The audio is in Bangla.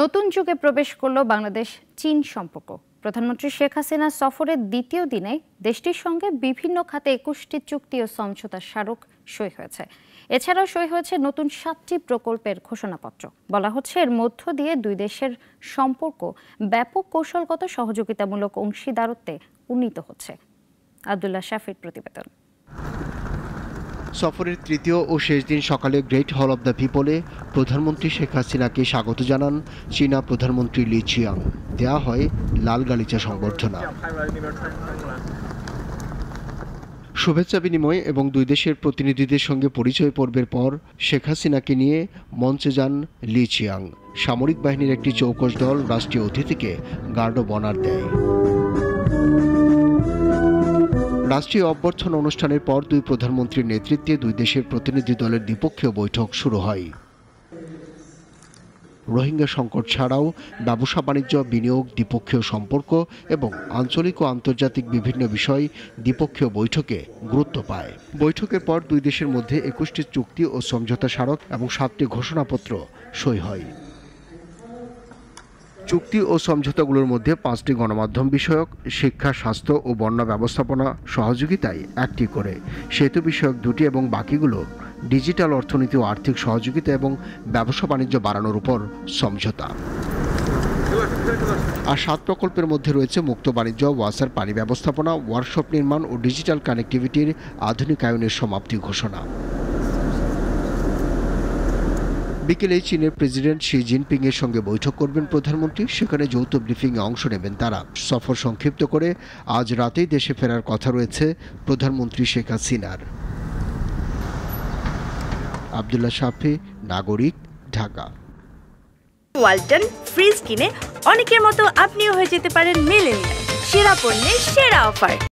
নতুন যুগে প্রবেশ করল বাংলাদেশ চীন সম্পর্ক প্রধানমন্ত্রী শেখ হাসিনা সফরের দ্বিতীয় দিনে দেশটির সঙ্গে বিভিন্ন খাতে একুশটি চুক্তি ও সমঝোতা স্মারক সই হয়েছে এছাড়াও সই হয়েছে নতুন সাতটি প্রকল্পের ঘোষণাপত্র বলা হচ্ছে এর মধ্য দিয়ে দুই দেশের সম্পর্ক ব্যাপক কৌশলগত সহযোগিতামূলক অংশীদারত্বে উন্নীত হচ্ছে আবদুল্লাহ শাফির প্রতিবেদন সফরের তৃতীয় ও শেষ দিন সকালে গ্রেট হল অব দ্য পিপলে প্রধানমন্ত্রী শেখ হাসিনাকে স্বাগত জানান চীনা প্রধানমন্ত্রী লি চিয়াং দেয়া হয় লাল গালিচা সংবর্ধনা শুভেচ্ছা বিনিময় এবং দুই দেশের প্রতিনিধিদের সঙ্গে পরিচয় পর্বের পর শেখ হাসিনাকে নিয়ে মঞ্চে যান লি চিয়াং সামরিক বাহিনীর একটি চৌকস দল রাষ্ট্রীয় অতিথিকে গার্ড অব বনার দেয় রাষ্ট্রীয় অভ্যর্থন অনুষ্ঠানের পর দুই প্রধানমন্ত্রীর নেতৃত্বে দুই দেশের প্রতিনিধি দলের দ্বিপক্ষীয় বৈঠক শুরু হয় রোহিঙ্গা সংকট ছাড়াও ব্যবসা বাণিজ্য বিনিয়োগ দ্বিপক্ষীয় সম্পর্ক এবং আঞ্চলিক ও আন্তর্জাতিক বিভিন্ন বিষয় দ্বিপক্ষীয় বৈঠকে গুরুত্ব পায় বৈঠকের পর দুই দেশের মধ্যে একুশটি চুক্তি ও সমঝোতা স্মারক এবং সাতটি ঘোষণাপত্র সই হয় চুক্তি ও সমঝোতাগুলোর মধ্যে পাঁচটি গণমাধ্যম বিষয়ক শিক্ষা স্বাস্থ্য ও বন্যা ব্যবস্থাপনা সহযোগিতায় একটি করে সেতু বিষয়ক দুটি এবং বাকিগুলো ডিজিটাল অর্থনীতি ও আর্থিক সহযোগিতা এবং ব্যবসা বাণিজ্য বাড়ানোর উপর সমঝোতা আর সাত প্রকল্পের মধ্যে রয়েছে মুক্ত বাণিজ্য ওয়াসার পানি ব্যবস্থাপনা ওয়ার্কশপ নির্মাণ ও ডিজিটাল কানেক্টিভিটির আধুনিকায়নের সমাপ্তি ঘোষণা বিকেলে চীনের প্রেসিডেন্ট শি জিনপিংয়ের সঙ্গে বৈঠক করবেন প্রধানমন্ত্রী সেখানে যৌথ এ অংশ নেবেন তারা সফর সংক্ষিপ্ত করে আজ রাতেই দেশে ফেরার কথা রয়েছে প্রধানমন্ত্রী শেখ হাসিনার আবদুল্লাহ শাফি নাগরিক ঢাকা ওয়ালটন ফ্রিজ কিনে অনেকের মতো আপনিও হয়ে যেতে পারেন মেলেনিয়া সেরা পণ্যের সেরা অফার